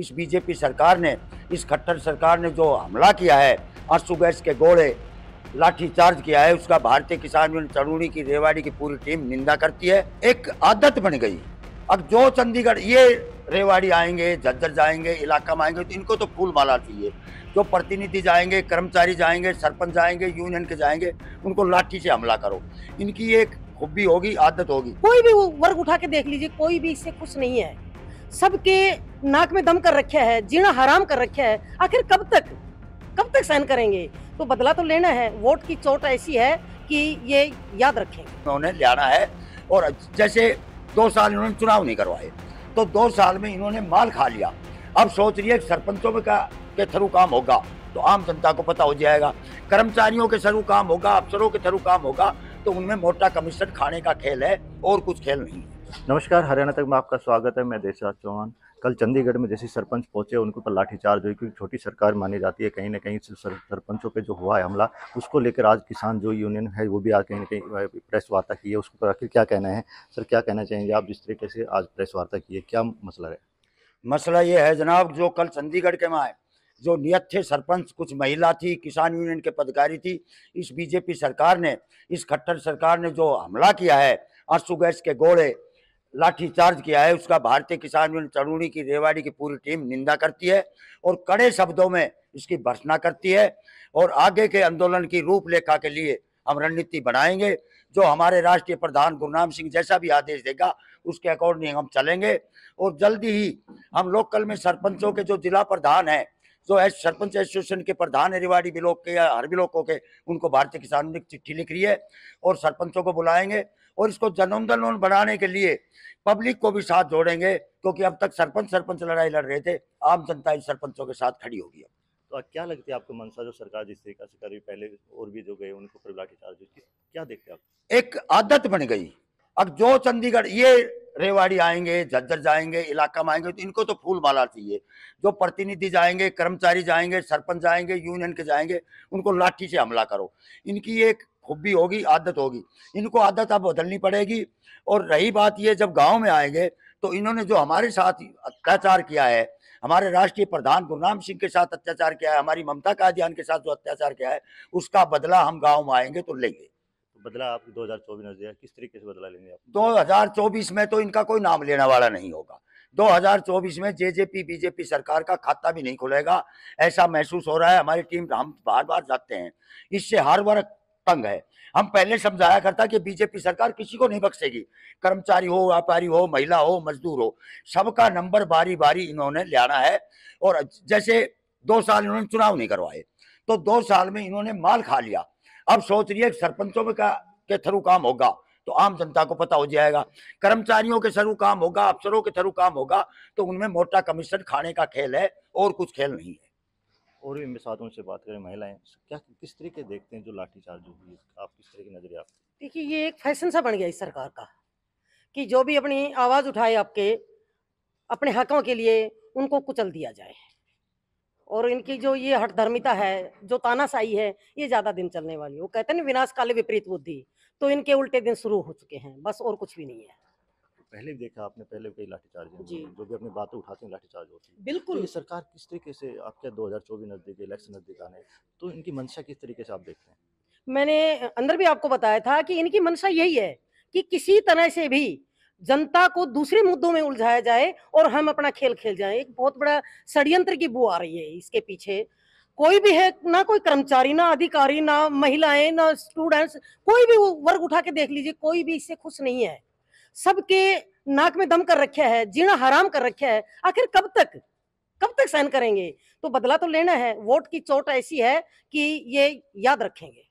इस बीजेपी सरकार ने इस खट्टर सरकार ने जो हमला किया है आंसू गैस के गोड़े लाठीचार्ज किया है उसका भारतीय किसान यूनियन चरूड़ी की रेवाड़ी की पूरी टीम निंदा करती है एक आदत बन गई अब जो चंडीगढ़ ये रेवाड़ी आएंगे झज्जर जाएंगे इलाका में आएंगे तो इनको तो फूल माला चाहिए जो प्रतिनिधि जाएंगे कर्मचारी जाएंगे सरपंच जाएंगे यूनियन के जाएंगे उनको लाठी से हमला करो इनकी एक खूबी होगी आदत होगी कोई भी वर्ग उठा के देख लीजिए कोई भी इससे कुछ नहीं है सबके नाक में दम कर रखा है जीना हराम कर रखा है आखिर कब तक कब तक सहन करेंगे तो बदला तो लेना है वोट की चोट ऐसी है कि ये याद रखें उन्होंने लाना है और जैसे दो साल इन्होंने चुनाव नहीं करवाए तो दो साल में इन्होंने माल खा लिया अब सोच रही है सरपंचों में का के थ्रू काम होगा तो आम जनता को पता हो जाएगा कर्मचारियों के थ्रू काम होगा अफसरों के थ्रू काम होगा तो उनमें मोटा कमीशन खाने का खेल है और कुछ खेल नहीं है नमस्कार हरियाणा तक में आपका स्वागत है मैं देशराज चौहान कल चंडीगढ़ में जैसे सरपंच पहुंचे उनके ऊपर लाठीचार्ज हुई क्योंकि छोटी सरकार मानी जाती है कहीं ना कहीं सरपंचों पे जो हुआ है हमला उसको लेकर आज किसान जो यूनियन है वो भी आज कहीं ना कहीं प्रेस वार्ता की है उसके ऊपर आखिर क्या कहना है सर क्या कहना चाहेंगे आप जिस तरीके से आज प्रेस वार्ता की है क्या मसला है मसला ये है जनाब जो कल चंडीगढ़ के में आए जो नियत थे सरपंच कुछ महिला थी किसान यूनियन के पदकारी थी इस बीजेपी सरकार ने इस खट्टर सरकार ने जो हमला किया है आंसू गैस के गोड़े लाठीचार्ज किया है उसका भारतीय किसान यूनियन चरूणी की रेवाड़ी की पूरी टीम निंदा करती है और कड़े शब्दों में इसकी भर्सना करती है और आगे के आंदोलन की रूपरेखा के लिए हम रणनीति बनाएंगे जो हमारे राष्ट्रीय प्रधान गुरुनाम सिंह जैसा भी आदेश देगा उसके अकॉर्डिंग हम चलेंगे और जल्दी ही हम लोकल में सरपंचों के जो जिला प्रधान हैं जो एस सरपंच एसोसिएशन के प्रधान है रिवाड़ी ब्लॉक के या हर ब्लॉकों के उनको भारतीय किसान ने चिट्ठी लिख रही है और सरपंचों को बुलाएंगे और इसको जनोंदोलन बनाने के लिए पब्लिक को भी साथ जोड़ेंगे क्योंकि अब तक सरपंच सरपंच लड़ाई लड़ रहे थे आम जनता इन सरपंचों के साथ खड़ी होगी अब तो क्या लगती है आपको मनसा जो सरकार जिस तरीके से कर रही पहले और भी जो गए उनको पर लाठीचार्ज क्या देखते आप एक आदत बन गई अब जो चंडीगढ़ ये रेवाड़ी आएंगे झज्जर जाएंगे इलाका में आएंगे तो इनको तो फूल माला चाहिए जो प्रतिनिधि जाएंगे कर्मचारी जाएंगे सरपंच जाएंगे यूनियन के जाएंगे उनको लाठी से हमला करो इनकी एक खूबी होगी आदत होगी इनको आदत अब बदलनी पड़ेगी और रही बात ये जब गांव में आएंगे तो इन्होंने जो हमारे साथ अत्याचार किया है हमारे राष्ट्रीय प्रधान गुरुनाम सिंह के साथ अत्याचार किया है हमारी ममता कादियान के साथ जो अत्याचार किया है उसका बदला हम गाँव में आएंगे तो लेंगे तो बदला आप 2024 में किस तरीके से बदला लेंगे आप 2024 में तो इनका कोई नाम लेने वाला नहीं होगा 2024 में जेजेपी बीजेपी सरकार का खाता भी नहीं खुलेगा ऐसा महसूस हो रहा है हमारी टीम हम बार बार जाते हैं इससे हर वर्ग तंग है हम पहले समझाया करता कि बीजेपी सरकार किसी को नहीं बख्शेगी कर्मचारी हो व्यापारी हो महिला हो मजदूर हो सबका नंबर बारी बारी इन्होंने लाना है और जैसे दो साल इन्होंने चुनाव नहीं करवाए तो दो साल में इन्होंने माल खा लिया अब सोच रही है सरपंचों में का के थ्रू काम होगा तो आम जनता को पता हो जाएगा कर्मचारियों के थ्रू काम होगा अफसरों के थ्रू काम होगा तो उनमें मोटा कमीशन खाने का खेल है और कुछ खेल नहीं है और भी मेरे साथ उनसे बात करें महिलाएं क्या किस तरीके देखते हैं जो लाठीचार्ज हुई आप किस तरह की नजर आप देखिए ये एक फैशन सा बन गया इस सरकार का कि जो भी अपनी आवाज़ उठाए आपके अपने हकों के लिए उनको कुचल दिया जाए और इनकी जो ये हठधर्मिता है जो तानाशाही है ये ज़्यादा दिन चलने वाली वो कहते हैं ना विनाश काले विपरीत बुद्धि तो इनके उल्टे दिन शुरू हो चुके हैं बस और कुछ भी नहीं है पहले भी देखा आपने पहले कई लाठीचार्ज जो भी अपनी बातें उठाते हैं लाठीचार्ज होती है तो बिल्कुल तो ये सरकार किस तरीके से आपके दो हजार चौबीस नजदीक इलेक्शन नजदीक आने तो इनकी मंशा किस तरीके से आप देखते हैं मैंने अंदर भी आपको बताया था कि इनकी मंशा यही है कि किसी तरह से भी जनता को दूसरे मुद्दों में उलझाया जाए और हम अपना खेल खेल जाए एक बहुत बड़ा षड्यंत्र की बू आ रही है इसके पीछे कोई भी है ना कोई कर्मचारी ना अधिकारी ना महिलाएं ना स्टूडेंट्स कोई भी वर्ग उठा के देख लीजिए कोई भी इससे खुश नहीं है सबके नाक में दम कर रखा है जीना हराम कर रखे है आखिर कब तक कब तक सहन करेंगे तो बदला तो लेना है वोट की चोट ऐसी है कि ये याद रखेंगे